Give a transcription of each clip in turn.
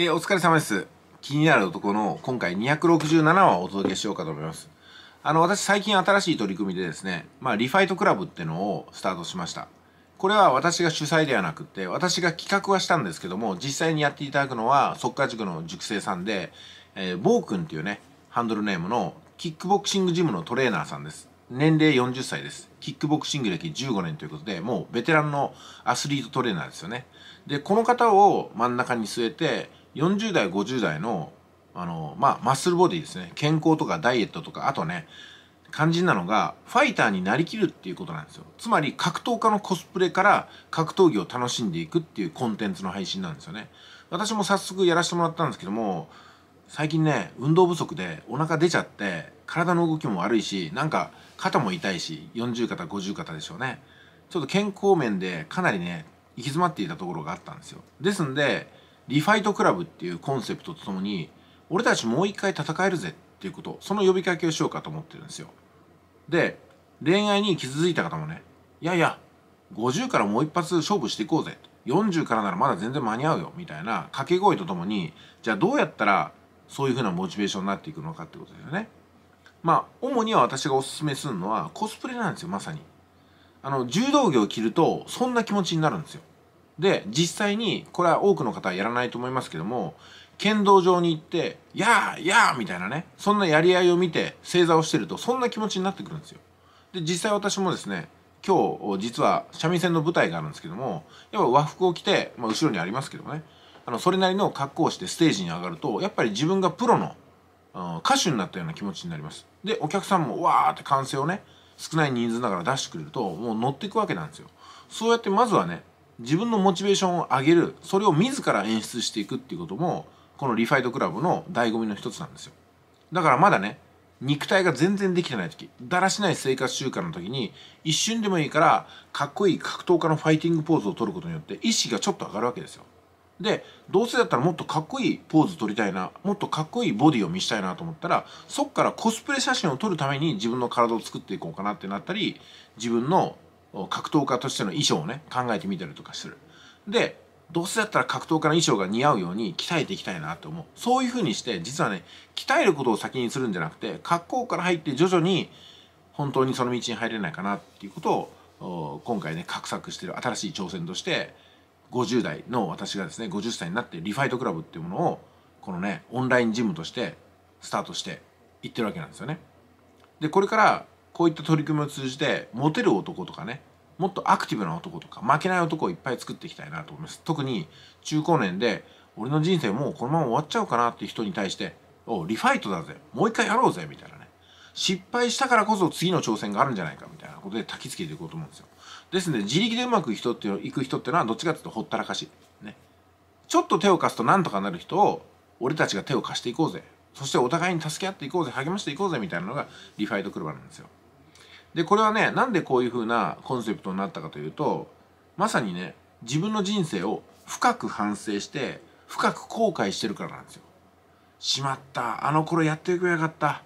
えー、お疲れ様です。気になる男の今回267話をお届けしようかと思います。あの、私最近新しい取り組みでですね、まあ、リファイトクラブっていうのをスタートしました。これは私が主催ではなくて、私が企画はしたんですけども、実際にやっていただくのは、速稼塾の塾生さんで、えー、ボー君っていうね、ハンドルネームのキックボクシングジムのトレーナーさんです。年齢40歳です。キックボクシング歴15年ということで、もうベテランのアスリートトレーナーですよね。で、この方を真ん中に据えて、40代50代のあの、まあ、マッスルボディですね健康とかダイエットとかあとね肝心なのがファイターになりきるっていうことなんですよつまり格闘家のコスプレから格闘技を楽しんでいくっていうコンテンツの配信なんですよね私も早速やらせてもらったんですけども最近ね運動不足でお腹出ちゃって体の動きも悪いしなんか肩も痛いし40肩50肩でしょうねちょっと健康面でかなりね行き詰まっていたところがあったんですよですんでリファイトクラブっていうコンセプトとともに俺たちもう一回戦えるぜっていうことその呼びかけをしようかと思ってるんですよで恋愛に傷ついた方もねいやいや50からもう一発勝負していこうぜ40からならまだ全然間に合うよみたいな掛け声とともにじゃあどうやったらそういうふうなモチベーションになっていくのかってことですよねまあ主には私がおすすめするのはコスプレなんですよまさにあの柔道着を着るとそんな気持ちになるんですよで、実際に、これは多くの方はやらないと思いますけども、剣道場に行って、やあやあみたいなね、そんなやり合いを見て正座をしてると、そんな気持ちになってくるんですよ。で、実際私もですね、今日、実は三味線の舞台があるんですけども、やっぱ和服を着て、まあ後ろにありますけどね、あの、それなりの格好をしてステージに上がると、やっぱり自分がプロの、歌手になったような気持ちになります。で、お客さんもわーって歓声をね、少ない人数ながら出してくれると、もう乗っていくわけなんですよ。そうやってまずはね、自分のモチベーションを上げるそれを自ら演出していくっていうこともこのリファイトクラブの醍醐味の一つなんですよだからまだね肉体が全然できてない時だらしない生活習慣の時に一瞬でもいいからかっこいい格闘家のファイティングポーズを取ることによって意識がちょっと上がるわけですよでどうせだったらもっとかっこいいポーズ撮りたいなもっとかっこいいボディを見したいなと思ったらそっからコスプレ写真を撮るために自分の体を作っていこうかなってなったり自分の格闘家としての衣装をね考えてみたりとかするでどうせだったら格闘家の衣装が似合うように鍛えていきたいなと思うそういうふうにして実はね鍛えることを先にするんじゃなくて格好から入って徐々に本当にその道に入れないかなっていうことを今回ね画策してる新しい挑戦として50代の私がですね50歳になってリファイトクラブっていうものをこのねオンラインジムとしてスタートしていってるわけなんですよね。でこれからこういった取り組みを通じてモテる男とかねもっとアクティブな男とか負けない男をいっぱい作っていきたいなと思います特に中高年で俺の人生もうこのまま終わっちゃうかなっていう人に対しておリファイトだぜもう一回やろうぜみたいなね失敗したからこそ次の挑戦があるんじゃないかみたいなことで焚きつけていこうと思うんですよですので自力でうまくいく人っていうく人ってのはどっちかっていうとほったらかしねちょっと手を貸すとなんとかなる人を俺たちが手を貸していこうぜそしてお互いに助け合っていこうぜ励ましていこうぜみたいなのがリファイトクルなんですよでこれはねなんでこういうふうなコンセプトになったかというとまさにね自分の人生を深く反省して深く後悔してるからなんですよ。しまったあの頃やっておけばよかった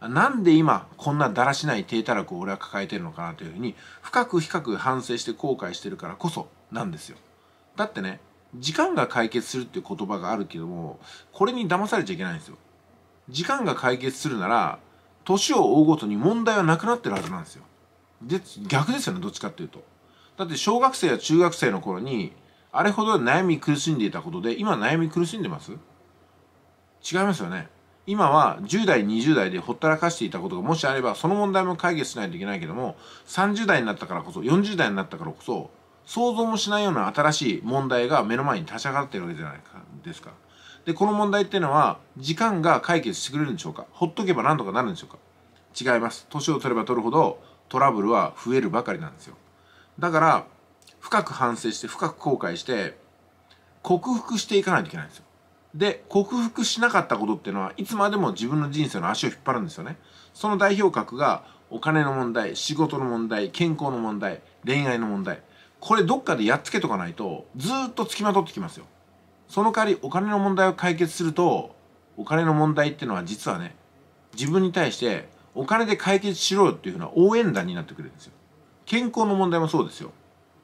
なんで今こんなだらしない低たらくを俺は抱えてるのかなというふうに深く深く反省して後悔してるからこそなんですよ。だってね時間が解決するっていう言葉があるけどもこれに騙されちゃいけないんですよ。時間が解決するなら年を追うごとに問題はなくなってるはずなんですよ。で、逆ですよね、どっちかっていうと。だって小学生や中学生の頃に、あれほど悩み苦しんでいたことで、今悩み苦しんでます違いますよね。今は10代、20代でほったらかしていたことがもしあれば、その問題も解決しないといけないけども、30代になったからこそ、40代になったからこそ、想像もしないような新しい問題が目の前に立ち上がってるわけじゃないですか。でこの問題っていうのは時間が解決してくれるんでしょうかほっとけば何とかなるんでしょうか違います年を取れば取るほどトラブルは増えるばかりなんですよだから深く反省して深く後悔して克服していかないといけないんですよで克服しなかったことっていうのはいつまでも自分の人生の足を引っ張るんですよねその代表格がお金の問題仕事の問題健康の問題恋愛の問題これどっかでやっつけとかないとずっとつきまとってきますよその代わりお金の問題を解決するとお金の問題っていうのは実はね自分に対してお金で解決しろよっていうふうな応援団になってくれるんですよ健康の問題もそうですよ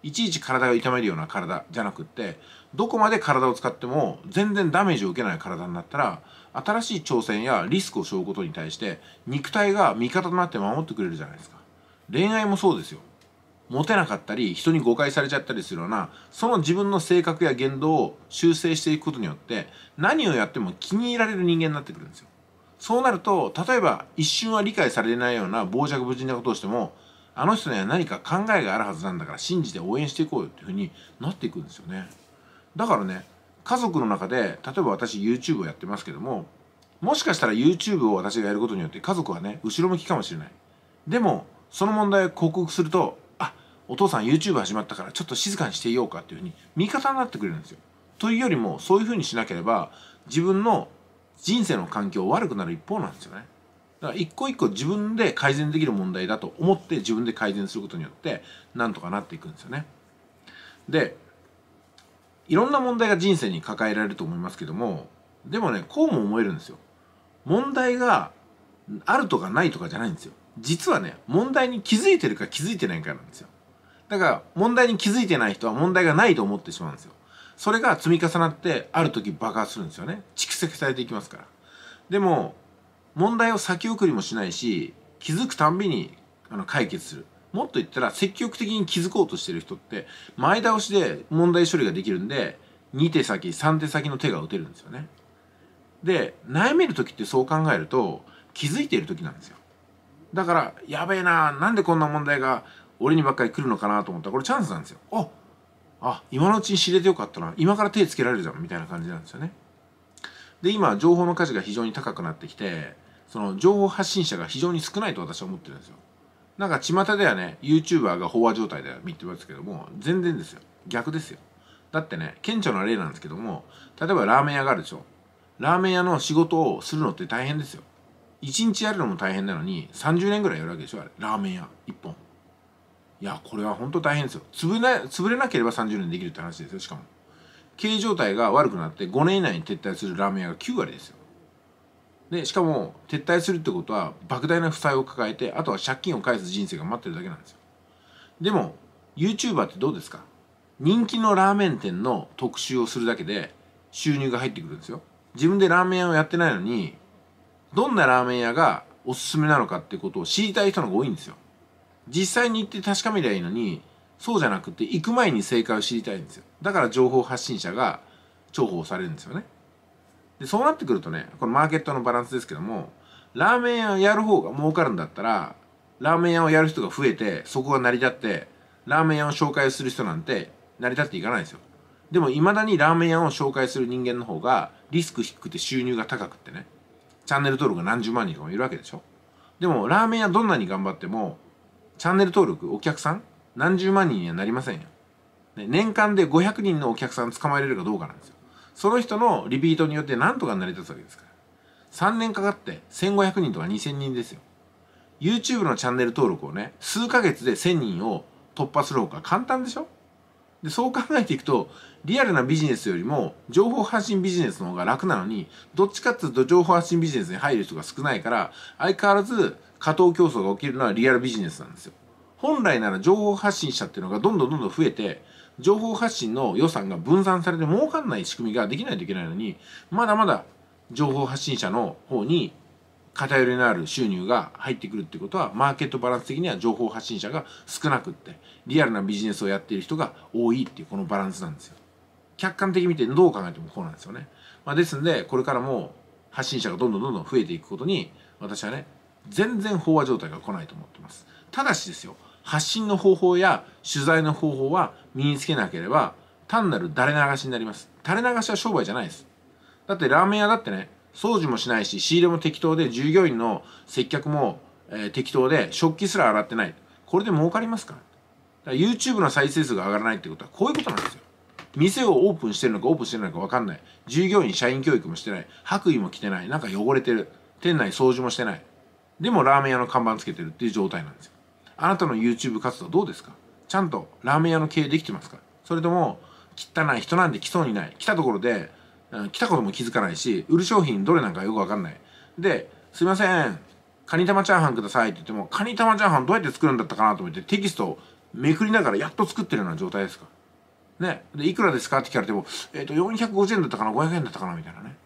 いちいち体を痛めるような体じゃなくってどこまで体を使っても全然ダメージを受けない体になったら新しい挑戦やリスクを背負うことに対して肉体が味方となって守ってくれるじゃないですか恋愛もそうですよモテなかったり人に誤解されちゃったりするようなその自分の性格や言動を修正していくことによって何をやっても気に入られる人間になってくるんですよそうなると例えば一瞬は理解されないような傍若無人なことをしてもあの人には何か考えがあるはずなんだから信じて応援していこうよっていうふうになっていくんですよねだからね家族の中で例えば私 YouTube をやってますけどももしかしたら YouTube を私がやることによって家族はね後ろ向きかもしれないでもその問題を克服するとお父さん YouTube 始まったからちょっと静かにしていようかっていうふうに味方になってくれるんですよ。というよりもそういうふうにしなければ自分の人生の環境悪くなる一方なんですよね。だから一個一個自分で改善できる問題だと思って自分で改善することによってなんとかなっていくんですよね。でいろんな問題が人生に抱えられると思いますけどもでもねこうも思えるんですよ。問題があるとかないとかじゃないんですよ。実はね問題に気づいてるか気づいてないかなんですよ。だから問題に気づいてない人は問題がないと思ってしまうんですよ。それが積み重なってある時爆発するんですよね。蓄積されていきますから。でも問題を先送りもしないし気づくたんびにあの解決する。もっと言ったら積極的に気づこうとしてる人って前倒しで問題処理ができるんで2手先3手先の手が打てるんですよね。で悩める時ってそう考えると気づいている時なんですよ。だからやべえななんでこんな問題が俺にばっかり来るのかなと思ったらこれチャンスなんですよああ今のうちに知れてよかったな今から手つけられるじゃんみたいな感じなんですよねで今情報の価値が非常に高くなってきてその情報発信者が非常に少ないと私は思ってるんですよなんか巷ではね YouTuber が飽和状態だよって言われますけども全然ですよ逆ですよだってね顕著な例なんですけども例えばラーメン屋があるでしょラーメン屋の仕事をするのって大変ですよ1日やるのも大変なのに30年ぐらいやるわけでしょあれラーメン屋1本いやこれは本当大変ですよ潰れ潰れなければ30年できるって話ですよしかも経営状態が悪くなって5年以内に撤退するラーメン屋が9割ですよでしかも撤退するってことは莫大な負債を抱えてあとは借金を返す人生が待ってるだけなんですよでも YouTuber ってどうですか人気のラーメン店の特集をするだけで収入が入ってくるんですよ自分でラーメン屋をやってないのにどんなラーメン屋がおすすめなのかってことを知りたい人の方が多いんですよ実際に行って確かめりゃいいのにそうじゃなくて行く前に正解を知りたいんですよだから情報発信者が重宝されるんですよねでそうなってくるとねこのマーケットのバランスですけどもラーメン屋をやる方が儲かるんだったらラーメン屋をやる人が増えてそこが成り立ってラーメン屋を紹介する人なんて成り立っていかないんですよでもいまだにラーメン屋を紹介する人間の方がリスク低くて収入が高くってねチャンネル登録が何十万人かもいるわけでしょでもラーメン屋どんなに頑張ってもチャンネル登録、お客さん、何十万人にはなりませんよ。ね、年間で500人のお客さん捕まえれるかどうかなんですよ。その人のリピートによって何とか成り立つわけですから。3年かかって1500人とか2000人ですよ。YouTube のチャンネル登録をね、数ヶ月で1000人を突破する方が簡単でしょで、そう考えていくと、リアルなビジネスよりも、情報発信ビジネスの方が楽なのに、どっちかっていうと情報発信ビジネスに入る人が少ないから、相変わらず、過当競争が起きるのはリアルビジネスなんですよ。本来なら情報発信者っていうのがどんどんどんどん増えて、情報発信の予算が分散されて儲かんない仕組みができないといけないのに、まだまだ情報発信者の方に偏りのある収入が入ってくるってことは、マーケットバランス的には情報発信者が少なくって、リアルなビジネスをやっている人が多いっていうこのバランスなんですよ。客観的に見てどう考えてもこうなんですよね。まあ、ですんで、これからも発信者がどんどんどんどん増えていくことに、私はね、全然飽和状態が来ないと思ってますただしですよ発信の方法や取材の方法は身につけなければ単なる垂れ流しになります垂れ流しは商売じゃないですだってラーメン屋だってね掃除もしないし仕入れも適当で従業員の接客も、えー、適当で食器すら洗ってないこれで儲かりますかから YouTube の再生数が上がらないってことはこういうことなんですよ店をオープンしてるのかオープンしてるのか分かんない従業員社員教育もしてない白衣も着てないなんか汚れてる店内掃除もしてないでもラーメン屋の看板つけてるっていう状態なんですよあなたの YouTube 活動どうですかちゃんとラーメン屋の経営できてますかそれとも汚い人なんで来そうにない来たところで、来たことも気づかないし売る商品どれなんかよくわかんないですいませんカニ玉チャーハンくださいって言ってもカニ玉チャーハンどうやって作るんだったかなと思ってテキストをめくりながらやっと作ってるような状態ですかねでいくらですかって聞かれてもえっ、ー、と450円だったかな500円だったかなみたいなね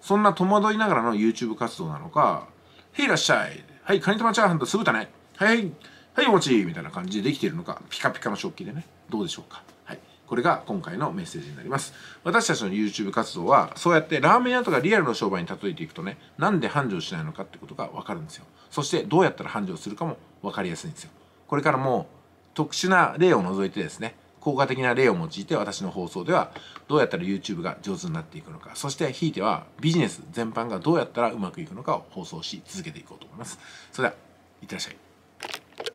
そんな戸惑いながらの YouTube 活動なのかへいいらっしゃい。はい、カニ玉チャーハンと酢豚ね。はい、はい、お餅。ち。みたいな感じでできているのか、ピカピカの食器でね、どうでしょうか。はい。これが今回のメッセージになります。私たちの YouTube 活動は、そうやってラーメン屋とかリアルの商売に例えていくとね、なんで繁盛しないのかってことがわかるんですよ。そして、どうやったら繁盛するかもわかりやすいんですよ。これからも、特殊な例を除いてですね、効果的な例を用いて私の放送ではどうやったら YouTube が上手になっていくのかそしてひいてはビジネス全般がどうやったらうまくいくのかを放送し続けていこうと思いますそれではいってらっしゃい